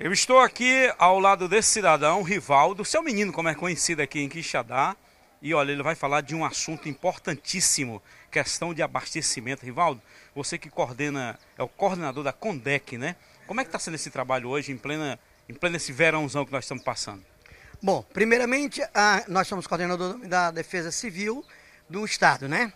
Eu estou aqui ao lado desse cidadão, Rivaldo, seu menino, como é conhecido aqui em Quixadá. E olha, ele vai falar de um assunto importantíssimo, questão de abastecimento. Rivaldo, você que coordena, é o coordenador da Condec, né? Como é que está sendo esse trabalho hoje, em, plena, em pleno esse verãozão que nós estamos passando? Bom, primeiramente, a, nós somos coordenador da Defesa Civil do Estado, né?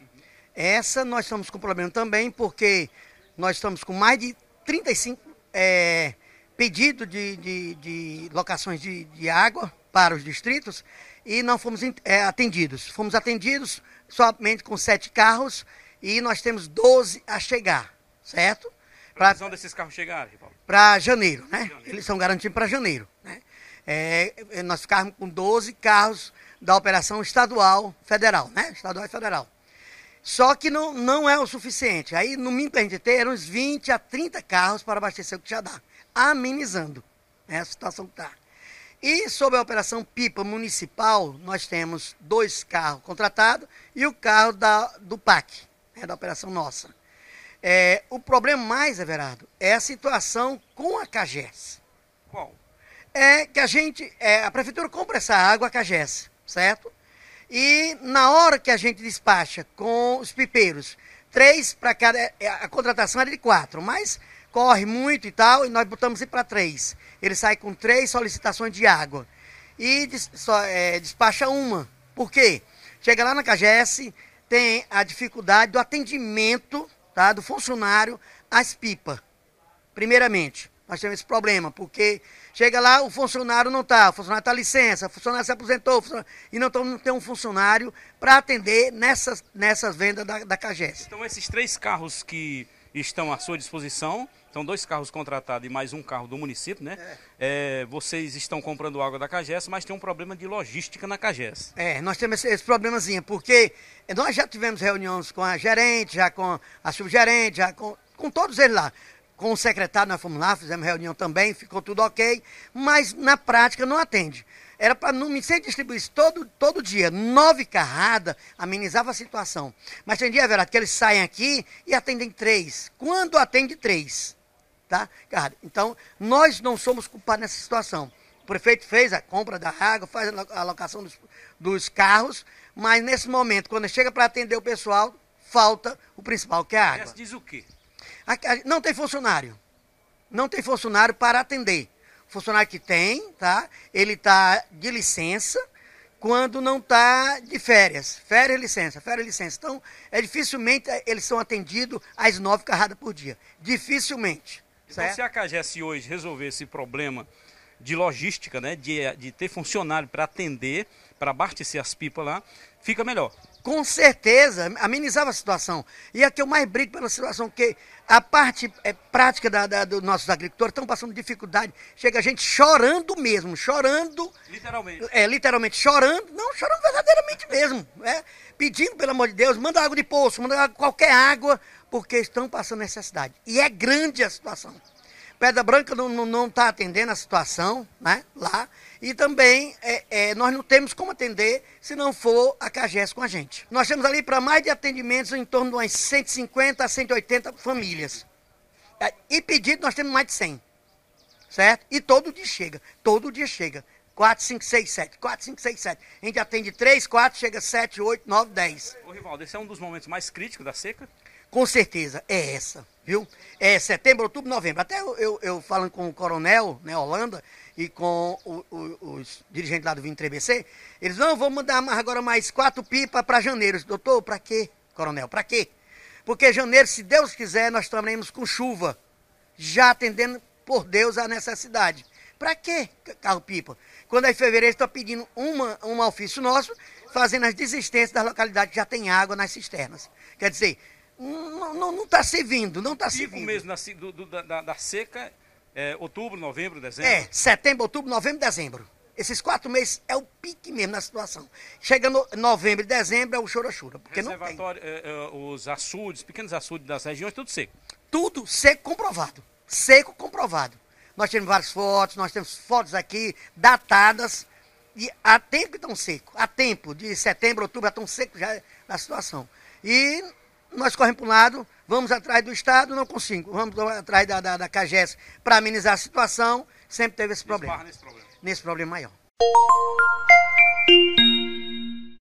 Essa nós estamos com problema também, porque nós estamos com mais de 35 é, pedido de, de, de locações de, de, água para os distritos e não fomos é, atendidos. Fomos atendidos somente com sete carros e nós temos 12 a chegar, certo? Para desses carros chegarem, Para janeiro, né? Janeiro. Eles são garantidos para janeiro, né? É, é nós ficamos com 12 carros da operação estadual federal, né? Estadual e federal. Só que não, não é o suficiente. Aí, no mínimo que a gente ter, eram uns 20 a 30 carros para abastecer o que já dá amenizando né, a situação que está. E sobre a operação Pipa Municipal, nós temos dois carros contratados e o carro da, do PAC, né, da operação nossa. É, o problema mais, Everardo, é a situação com a CAGES. Qual? É que a gente, é, a prefeitura compra essa água, a CAGES, certo? E na hora que a gente despacha com os pipeiros, três para cada, é, a contratação era de quatro, mas corre muito e tal, e nós botamos ele para três. Ele sai com três solicitações de água e des, só, é, despacha uma. Por quê? Chega lá na Cagesse tem a dificuldade do atendimento tá, do funcionário às pipas. Primeiramente, nós temos esse problema, porque chega lá, o funcionário não está, o funcionário está licença, o funcionário se aposentou, funcionário, e não, não tem um funcionário para atender nessas, nessas vendas da, da Então, esses três carros que estão à sua disposição são dois carros contratados e mais um carro do município, né? É. É, vocês estão comprando água da Cages, mas tem um problema de logística na Cages. É, nós temos esse, esse problemazinho, porque nós já tivemos reuniões com a gerente, já com a subgerente, já com, com todos eles lá. Com o secretário nós fomos lá, fizemos reunião também, ficou tudo ok, mas na prática não atende era para não me ser distribuísse todo, todo dia, nove carradas, amenizava a situação. Mas tem dia, Verado, que eles saem aqui e atendem três. Quando atende três? Tá, Então, nós não somos culpados nessa situação. O prefeito fez a compra da água, faz a alocação dos, dos carros, mas nesse momento, quando chega para atender o pessoal, falta o principal, que é a água. Essa diz o quê? não tem funcionário. Não tem funcionário para atender. O funcionário que tem, tá? Ele está de licença quando não está de férias. Férias, licença, férias, licença. Então, é dificilmente é, eles são atendidos às nove carradas por dia. Dificilmente. Então, certo. se a CAGES hoje resolver esse problema de logística, né, de, de ter funcionário para atender, para abastecer as pipas lá, fica melhor. Com certeza, amenizava a situação. E aqui eu mais brigo pela situação, porque a parte é, prática da, da, dos nossos agricultores estão passando dificuldade. Chega a gente chorando mesmo, chorando. Literalmente. É, literalmente, chorando. Não, chorando verdadeiramente mesmo. Né? Pedindo, pelo amor de Deus, manda água de poço, manda água, qualquer água porque estão passando necessidade. E é grande a situação. Pedra Branca não está atendendo a situação né, lá. E também é, é, nós não temos como atender se não for a CAGES com a gente. Nós temos ali para mais de atendimentos em torno de umas 150 a 180 famílias. É, e pedido nós temos mais de 100. Certo? E todo dia chega. Todo dia chega. 4, 5, 6, 7. 4, 5, 6, 7. A gente atende 3, 4, chega 7, 8, 9, 10. Ô, Rivaldo, esse é um dos momentos mais críticos da seca? com certeza, é essa, viu? É setembro, outubro, novembro. Até eu, eu, eu falando com o coronel, né, Holanda, e com o, o, os dirigentes lá do 3 bc eles não vão mandar agora mais quatro pipas para janeiro. Doutor, para quê, coronel? Para quê? Porque janeiro, se Deus quiser, nós estaremos com chuva, já atendendo por Deus a necessidade. Para quê carro-pipa? Quando é em fevereiro, estão pedindo uma, um ofício nosso, fazendo as desistências das localidades que já tem água nas cisternas. Quer dizer, não está servindo, não está servindo. Cinco meses na, do, da, da, da, seca, é, outubro, novembro, dezembro? É, setembro, outubro, novembro, dezembro. Esses quatro meses é o pique mesmo na situação. Chega no, novembro e dezembro, é o chora-chora, porque não tem. É, é, os açudes, pequenos açudes das regiões, tudo seco? Tudo seco comprovado, seco comprovado. Nós temos várias fotos, nós temos fotos aqui datadas, e há tempo que estão seco, há tempo, de setembro, outubro, já estão secos já na situação. E nós corremos para um lado, vamos atrás do Estado, não consigo. Vamos atrás da, da, da CAGES para amenizar a situação, sempre teve esse problema. Nesse problema, nesse problema maior.